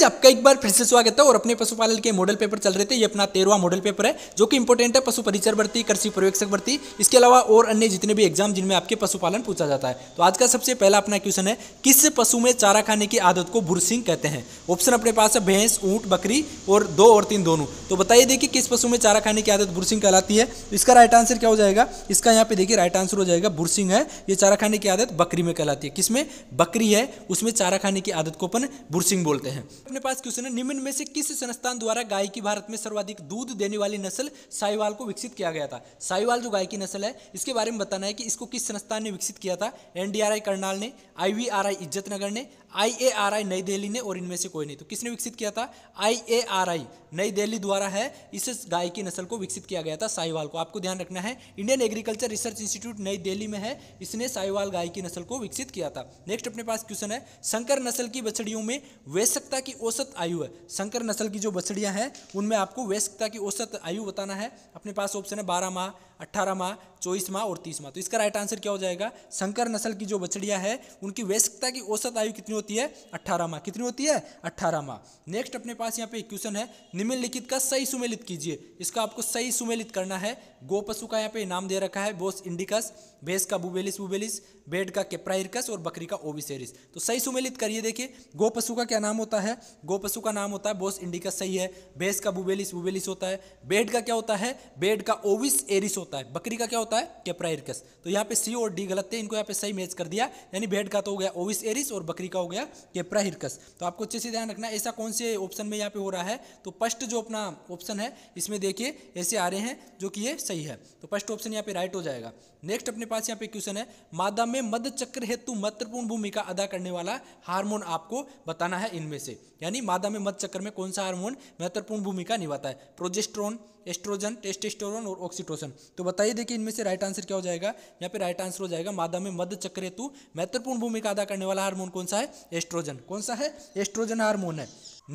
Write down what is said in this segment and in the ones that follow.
आज आपका एक बार फिर से स्वागत है और अपने पशुपालन के मॉडल पेपर चल रहे थे ये अपना तेरवा मॉडल पेपर है जो कि इंपॉर्टेंट है पशु परिचर भर्ती कृषि पर्यवेक्षक भर्ती इसके अलावा और अन्य जितने भी एग्जाम जिनमें आपके पशुपालन पूछा जाता है तो आज का सबसे पहला अपना क्वेश्चन है किस पशु में चारा खाने की आदत को बुरसिंग कहते हैं ऑप्शन अपने पास है भैंस ऊंट बकरी और दो और तीन दोनों तो बताइए देखिए किस पशु में चारा खाने की आदत बुरसिंग कहलाती है तो इसका राइट आंसर क्या हो जाएगा इसका यहाँ पे देखिए राइट आंसर हो जाएगा बुरसिंग है ये चारा खाने की आदत बकरी में कहलाती है किसमें बकरी है उसमें चारा खाने की आदत को अपन बुरसिंग बोलते हैं अपने पास क्वेश्चन है निम्न में से किस संस्थान द्वारा गाय की भारत में सर्वाधिक दूध देने वाली नस्ल साईवाल को विकसित किया गया था साईवाल जो गाय की नस्ल है इसके बारे में बताना है कि इसको किस संस्थान ने विकसित किया था एनडीआरआई करनाल ने आईवीआरआई इज्जतनगर ने आई नई दिल्ली ने और इनमें से कोई नहीं तो किसने विकसित किया था आई नई दिल्ली द्वारा है इस गाय की नस्ल को विकसित किया गया था साहिवाल को आपको ध्यान रखना है इंडियन एग्रीकल्चर रिसर्च इंस्टीट्यूट नई दिल्ली में है इसने साहिवाल गाय की नस्ल को विकसित किया था नेक्स्ट अपने पास क्वेश्चन है शंकर नस्ल की बछड़ियों में वयस्कता की औसत आयु है शंकर नस्ल की जो बछड़ियाँ हैं उनमें आपको वयस्कता की औसत आयु बताना है अपने पास ऑप्शन है बारह माह अट्ठारह माह चौबीस माह और तीस माह तो इसका राइट आंसर क्या हो जाएगा शंकर नस्ल की जो बछड़िया है उनकी वयस्कता की औसत आयु कितनी होती है अट्ठारह माह कितनी होती है अट्ठारह माह नेक्स्ट अपने पास यहाँ पे क्वेश्चन है निम्नलिखित का सही सुमेलित कीजिए इसका आपको सही सुमेलित करना है गो पशु का यहाँ पे नाम दे रखा है बोस इंडिकस भेस का बुबेलिस बुबेलिस बेड का केप्राइरकस और बकरी का ओविसेरिस तो सही सुमेलित करिए देखिए गो पशु का क्या नाम होता है गो पशु का नाम होता है बोस इंडिकस सही है भेस का बुबेलिस बुबेलिस होता है बेड का क्या होता है बेड का ओविस एरिस होता है बकरी का क्या होता है केप्राइरकस तो यहाँ पे सी और डी गलत थे इनको यहाँ पे सही मैच कर दिया यानी भेड़ का तो हो गया ओविस एरिस और बकरी का हो गया केप्राइरकस तो आपको अच्छे से ध्यान रखना ऐसा कौन से ऑप्शन में यहाँ पे हो रहा है तो फर्स्ट जो अपना ऑप्शन है इसमें देखिए ऐसे आ रहे हैं जो कि ये सही है तो फर्स्ट ऑप्शन यहाँ पे राइट हो जाएगा नेक्स्ट अपने पास यहाँ पे क्वेश्चन है मादा में मध्य चक्र हेतु महत्वपूर्ण भूमिका अदा करने वाला हार्मोन आपको बताना है इनमें से यानी मादा में मध्य चक्र में कौन सा हार्मोन महत्वपूर्ण भूमिका निभाता है प्रोजेस्ट्रोन एस्ट्रोजन टेस्टेस्टोरोन और ऑक्सीटोसन तो बताइए देखिए इनमें से राइट आंसर क्या हो जाएगा यहाँ पे राइट आंसर हो जाएगा मादा में मध्य चक्र हेतु महत्वपूर्ण भूमिका अदा करने वाला हार्मोन कौन सा है एस्ट्रोजन कौन सा है एस्ट्रोजन हार्मोन है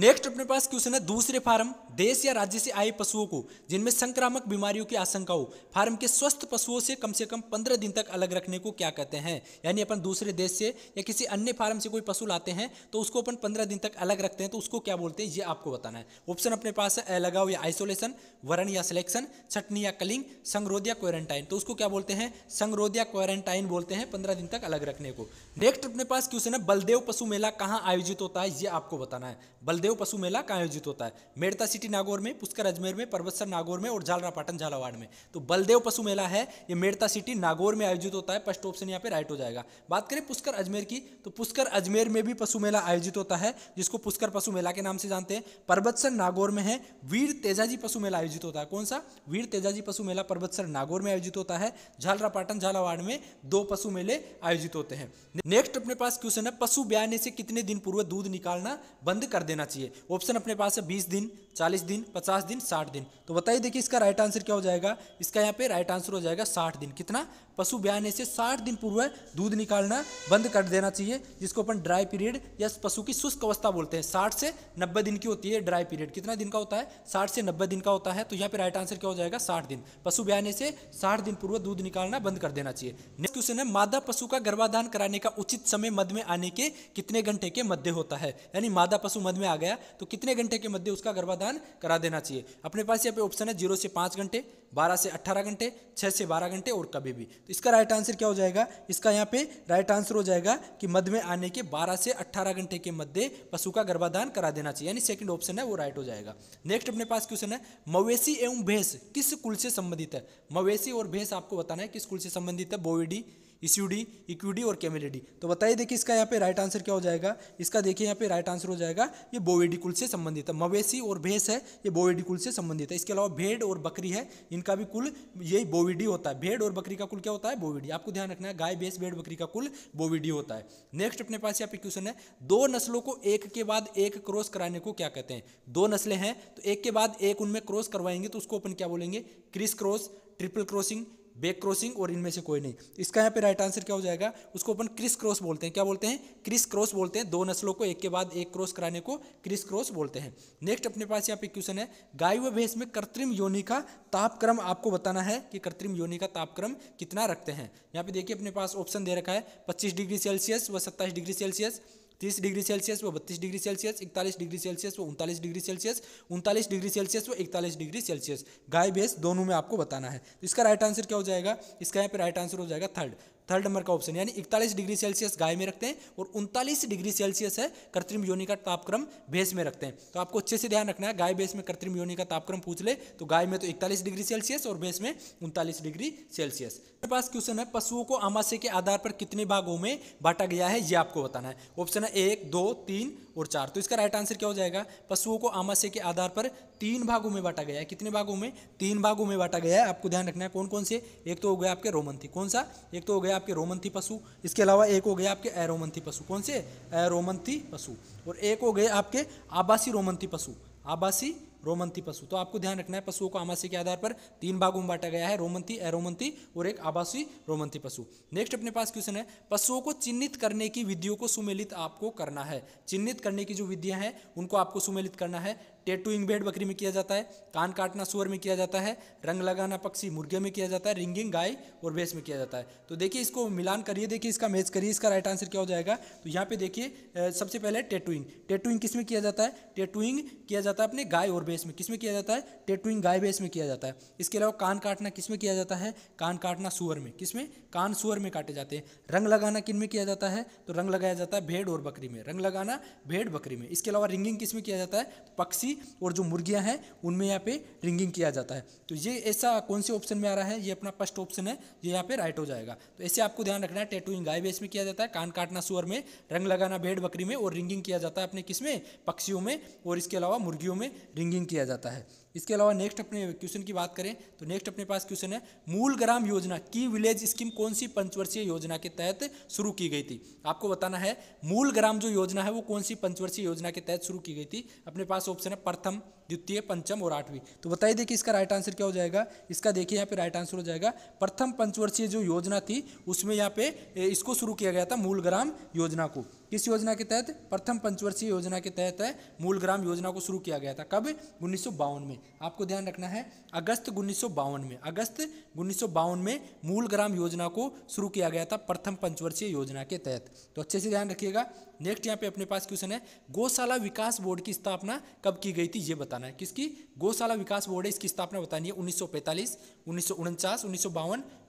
नेक्स्ट अपने पास क्वेश्चन है दूसरे फार्म देश या राज्य से आए पशुओं को जिनमें संक्रामक बीमारियों की आशंका हो फार्म के स्वस्थ पशुओं से कम से कम पंद्रह दिन तक अलग रखने को क्या कहते हैं यानी अपन दूसरे देश से या किसी अन्य फार्म से कोई पशु लाते हैं तो उसको अपन पंद्रह दिन तक अलग रखते हैं तो उसको क्या बोलते हैं ये आपको बताना है ऑप्शन अपने पास है अलगाव या आइसोलेशन वरण या सिलेक्शन छटनी या कलिंग संगरोध या क्वारंटाइन तो उसको क्या बोलते हैं संगरोध या क्वारंटाइन बोलते हैं पंद्रह दिन तक अलग रखने को नेक्स्ट अपने पास क्वेश्चन है बलदेव पशु मेला कहाँ आयोजित होता है ये आपको बताना है बलदेव बलदेव पशु मेला का आयोजित होता है मेड़ता सिटी नागौर में पुष्कर अजमेर में परबतसर नागौर में और झालरापाटन झालावाड़ में तो बलदेव पशु मेला है ये मेड़ता सिटी नागौर में आयोजित होता है फर्स्ट ऑप्शन यहाँ पे राइट हो जाएगा बात करें पुष्कर अजमेर की तो पुष्कर अजमेर में भी पशु मेला आयोजित होता है जिसको पुष्कर पशु मेला के नाम से जानते हैं परबतसर नागौर में है वीर तेजाजी पशु मेला आयोजित होता है कौन सा वीर तेजाजी पशु मेला परबतसर नागौर में आयोजित होता है झालरापाटन झालावाड़ में दो पशु मेले आयोजित होते हैं नेक्स्ट अपने पास क्वेश्चन है पशु ब्याने से कितने दिन पूर्व दूध निकालना बंद कर देना चाहिए ऑप्शन अपने पास है बीस दिन चालीस दिन पचास दिन साठ दिन तो बताइए देखिए इसका राइट आंसर क्या हो जाएगा इसका यहाँ पे राइट आंसर हो जाएगा साठ दिन कितना पशु ब्याने से साठ दिन पूर्व दूध निकालना बंद कर देना चाहिए जिसको अपन ड्राई पीरियड या पशु की शुष्क अवस्था बोलते हैं साठ से नब्बे दिन की होती है ड्राई पीरियड कितना दिन का होता है साठ से नब्बे दिन का होता है तो यहाँ पे राइट आंसर क्या हो जाएगा साठ दिन पशु ब्याने से साठ दिन पूर्व दूध निकालना बंद कर देना चाहिए नेक्स्ट क्वेश्चन है मादा पशु का गर्भाधान कराने का उचित समय मध्य में आने के कितने घंटे के मध्य होता है यानी मादा पशु मध्य में आ गया तो कितने घंटे के मध्य उसका गर्भाधान करा देना चाहिए अपने पास यहाँ पे ऑप्शन है जीरो से पाँच घंटे बारह से अट्ठारह घंटे छः से बारह घंटे और कभी भी तो इसका राइट आंसर क्या हो जाएगा इसका यहाँ पे राइट आंसर हो जाएगा कि मध्य में आने के बारह से अट्ठारह घंटे के मध्य पशु का गर्भाधान करा देना चाहिए यानी सेकेंड ऑप्शन है वो राइट हो जाएगा नेक्स्ट अपने पास क्वेश्चन है मवेशी एवं भैंस किस कुल से संबंधित है मवेशी और भैंस आपको बताना है किस कुल से संबंधित है बोविडी ईसीडी e इक्विडी e और कैमिलिडी तो बताइए देखिए इसका यहाँ पे राइट आंसर क्या हो जाएगा इसका देखिए यहाँ पे राइट आंसर हो जाएगा ये बोवेडिकुल कुल से संबंधित है मवेशी और भैंस है ये बोवेडिकुल कुल से संबंधित है इसके अलावा भेड़ और बकरी है इनका भी कुल यही बोविडी होता है भेड़ और बकरी का कुल क्या होता है बोविडी आपको ध्यान रखना है गाय भैंस भेड़ बकरी का कुल बोविडी होता है नेक्स्ट अपने पास यहाँ पे क्वेश्चन है दो नस्लों को एक के बाद एक क्रॉस कराने को क्या कहते हैं दो नस्लें हैं तो एक के बाद एक उनमें क्रॉस करवाएंगे तो उसको अपन क्या बोलेंगे criss cross triple crossing back crossing और इनमें से कोई नहीं इसका यहाँ पे राइट आंसर क्या हो जाएगा उसको अपन क्रिस क्रॉस बोलते हैं क्या बोलते हैं क्रिस क्रॉस बोलते हैं दो नस्लों को एक के बाद एक क्रॉस कराने को क्रिस क्रॉस बोलते हैं नेक्स्ट अपने पास यहाँ पे क्वेश्चन है गाय व भैंस में कृत्रिम योनि का तापक्रम आपको बताना है कि कृत्रिम योनि का तापक्रम कितना रखते हैं यहाँ पे देखिए अपने पास ऑप्शन दे रखा है पच्चीस डिग्री सेल्सियस व सत्ताईस डिग्री सेल्सियस तीस डिग्री सेल्सियस व बत्तीस डिग्री सेल्सियस इकतालीस डिग्री सेल्सियस व उनतालीस डिग्री सेल्सियस उनतालीस डिग्री सेल्सियस व इकतालीस डिग्री सेल्सियस गाय भैंस दोनों में आपको बताना है तो इसका राइट आंसर क्या हो जाएगा इसका यहाँ पे राइट आंसर हो जाएगा थर्ड थर्ड नंबर का ऑप्शन यानी इकतालीस डिग्री सेल्सियस गाय में रखते हैं और उनतालीस डिग्री सेल्सियस है कृत्रिम योनि का तापक्रम भेस में रखते हैं तो आपको अच्छे से ध्यान रखना है गाय भेस में कृत्रिम योनि का तापक्रम पूछ ले तो गाय में तो इकतालीस डिग्री सेल्सियस और भैंस में उनतालीस डिग्री सेल्सियस मेरे पास क्वेश्चन है पशुओं को आमाशय के आधार पर कितने भागों में बांटा गया है ये आपको बताना है ऑप्शन है एक दो तीन और चार तो इसका राइट आंसर क्या हो जाएगा पशुओं को आमाशय के आधार पर तीन भागों में बांटा गया है कितने भागों में तीन भागों में बांटा गया है आपको ध्यान रखना है कौन कौन से एक तो हो गया आपके रोमंथी कौन सा एक तो हो गया आपके रोमंथी पशु इसके अलावा एक हो गया आपके एरोमंथी पशु कौन से एरोमंथी पशु और एक हो गए आपके आबासी रोमंथी पशु आबासी रोमंथी पशु तो आपको ध्यान रखना है पशुओं को आमासी के आधार पर तीन भागों में बांटा गया है रोमंथी एरोमंथी और एक आवासी रोमंथी पशु नेक्स्ट अपने पास क्वेश्चन है पशुओं को चिन्हित करने की विधियों को सुमेलित आपको करना है चिन्हित करने की जो विधियाँ हैं उनको आपको सुमेलित करना है टेटूइंग भेड़ बकरी में किया जाता है कान काटना सुअर में किया जाता है रंग लगाना पक्षी मुर्गे में किया जाता है रिंगिंग गाय और भैंस में किया जाता है तो देखिए इसको मिलान करिए देखिए इसका मैच करिए इसका राइट आंसर क्या हो जाएगा तो यहाँ पे देखिए सबसे पहले टेटूइंग टेटूइंग किस में किया जाता है टेटूइंग किया जाता है अपने गाय और भैंस बेस में किस में किया जाता है टेटुइंग गाय बेस में किया जाता है इसके अलावा कान काटना किस में किया जाता है कान काटना सुअर में किस में कान सुअर में काटे जाते हैं रंग लगाना किन में किया जाता है तो रंग लगाया जाता है भेड़ और बकरी में रंग लगाना भेड़ बकरी में इसके अलावा रिंगिंग किस में किया जाता है पक्षी और जो मुर्गियाँ हैं उनमें यहाँ पे रिंगिंग किया जाता है तो ये ऐसा कौन से ऑप्शन में आ रहा है ये अपना फर्स्ट ऑप्शन है ये यहाँ पे राइट हो जाएगा तो ऐसे आपको ध्यान रखना है टेटुइंग गाय बेस में किया जाता है कान काटना सुअर में रंग लगाना भेड़ बकरी में और रिंगिंग किया जाता है अपने किस में पक्षियों में और इसके अलावा मुर्गियों में रिंगिंग रिडीम किया जाता है इसके अलावा नेक्स्ट अपने क्वेश्चन की बात करें तो नेक्स्ट अपने पास क्वेश्चन है मूल ग्राम योजना की विलेज स्कीम कौन सी पंचवर्षीय योजना के तहत शुरू की गई थी आपको बताना है मूल ग्राम जो योजना है वो कौन सी पंचवर्षीय योजना के तहत शुरू की गई थी अपने पास ऑप्शन है प्रथम द्वितीय पंचम और आठवीं तो बताइए देखिए इसका राइट आंसर क्या हो जाएगा इसका देखिए यहाँ पे राइट आंसर हो जाएगा प्रथम पंचवर्षीय जो योजना थी उसमें यहाँ पे इसको शुरू किया गया था मूल ग्राम योजना को किस योजना के तहत प्रथम पंचवर्षीय योजना के तहत मूल ग्राम योजना को शुरू किया गया था कब उन्नीस में आपको ध्यान रखना है अगस्त उन्नीस में अगस्त उन्नीस में मूल ग्राम योजना को शुरू किया गया था प्रथम पंचवर्षीय योजना के तहत तो अच्छे से ध्यान रखिएगा नेक्स्ट यहाँ पे अपने पास क्वेश्चन है गौशाला विकास बोर्ड की स्थापना कब की गई थी ये बताना है किसकी गौशाला विकास बोर्ड है इसकी स्थापना बतानी है उन्नीस सौ पैंतालीस उन्नीस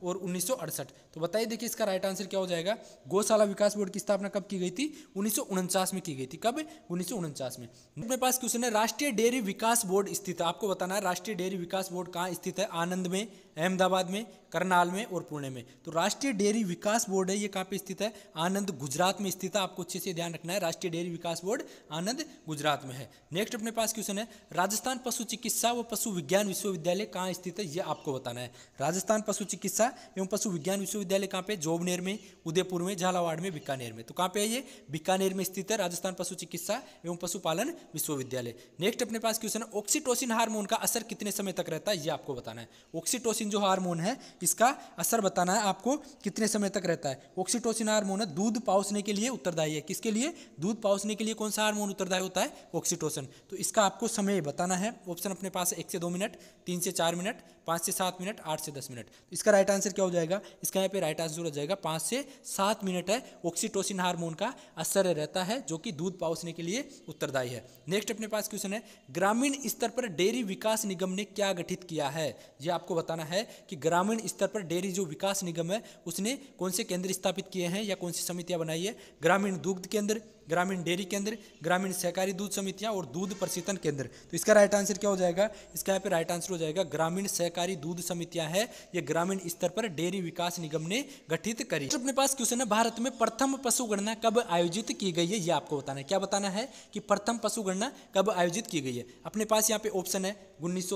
और उन्नीस तो बताइए देखिए इसका राइट आंसर क्या हो जाएगा गौशाला विकास बोर्ड की स्थापना कब की गई थी उन्नीस सौ उनचास में की गई थी कब उन्नीस सौ उनचास में अपने पास क्वेश्चन है राष्ट्रीय डेयरी विकास बोर्ड स्थित है आपको बताना है राष्ट्रीय डेयरी विकास बोर्ड कहाँ स्थित है आनंद में अहमदाबाद में करनाल में और पुणे में तो राष्ट्रीय डेयरी विकास बोर्ड है ये कहाँ पे स्थित है आनंद गुजरात में स्थित है आपको अच्छे से ध्यान रखना है राष्ट्रीय डेयरी विकास बोर्ड आनंद गुजरात में है नेक्स्ट अपने पास क्वेश्चन है राजस्थान पशु चिकित्सा व पशु विज्ञान विश्वविद्यालय कहाँ स्थित है यह आपको बताना है राजस्थान पशु चिकित्सा एवं पशु विज्ञान विश्वविद्यालय कहाँ पे जोबनेर में उदयपुर में झालावाड़ में बीकानेर में तो कहाँ पे है ये बीकानेर में स्थित है राजस्थान पशु चिकित्सा एवं पशुपालन विश्वविद्यालय नेक्स्ट अपने पास क्वेश्चन है ऑक्सीटोसिन हार्मोन का असर कितने समय तक रहता है ये आपको बताना है ऑक्सीटोसिन जो हार्मोन है इसका असर बताना है आपको कितने समय तक रहता है ऑक्सीटोसिन हार्मोन दूध पाउसने के लिए उत्तरदायी है किसके किसके लिए दूध पहुँचने के लिए कौन सा हार्मोन उत्तरदायी होता है ऑक्सीटोसन तो इसका आपको समय बताना है ऑप्शन अपने पास एक से दो मिनट तीन से चार मिनट पाँच से सात मिनट आठ से दस मिनट तो इसका राइट आंसर क्या हो जाएगा इसका यहाँ पे राइट आंसर हो जाएगा पाँच से सात मिनट है ऑक्सीटोसिन हार्मोन का असर रहता है जो कि दूध पहुँचने के लिए उत्तरदायी है नेक्स्ट अपने पास क्वेश्चन है ग्रामीण स्तर पर डेयरी विकास निगम ने क्या गठित किया है यह आपको बताना है कि ग्रामीण स्तर पर डेयरी जो विकास निगम है उसने कौन से केंद्र स्थापित किए हैं या कौन सी समितियां बनाई है ग्रामीण दुग्ध Kendrick ग्रामीण डेयरी केंद्र ग्रामीण सहकारी दूध समितियां और दूध प्रशीतन केंद्र तो इसका राइट आंसर क्या हो जाएगा इसका यहाँ पे राइट आंसर हो जाएगा ग्रामीण सहकारी दूध समितियां है ये ग्रामीण स्तर पर डेयरी विकास निगम ने गठित करी अपने पास क्वेश्चन है भारत में प्रथम पशु गणना कब आयोजित की गई है ये आपको बताना है क्या बताना है कि प्रथम पशु गणना कब आयोजित की गई है अपने पास यहाँ पे ऑप्शन है उन्नीस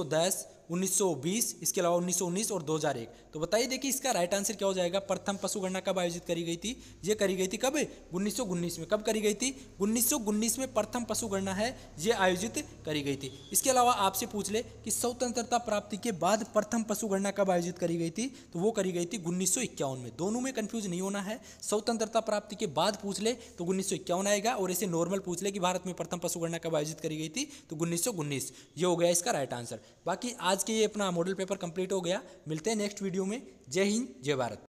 1920 इसके अलावा 1919 और 2001 तो बताइए देखिए इसका राइट आंसर क्या हो जाएगा प्रथम पशु गणना कब आयोजित करी गई थी ये करी गई थी कब उन्नीस में कब करी गई थी उन्नीस में प्रथम पशु गणना है ये आयोजित करी गई थी इसके अलावा आपसे पूछ ले कि स्वतंत्रता प्राप्ति के बाद प्रथम पशु गणना कब आयोजित करी गई थी तो वो करी गई थी उन्नीस में दोनों में कंफ्यूज नहीं होना है स्वतंत्रता प्राप्ति के बाद पूछ ले तो उन्नीस आएगा और इसे नॉर्मल पूछ ले कि भारत में प्रथम पशु गणना कब आयोजित करी गई थी तो उन्नीस ये हो गया इसका राइट आंसर बाकी आज के ये अपना मॉडल पेपर कंप्लीट हो गया मिलते हैं नेक्स्ट वीडियो में जय हिंद जय भारत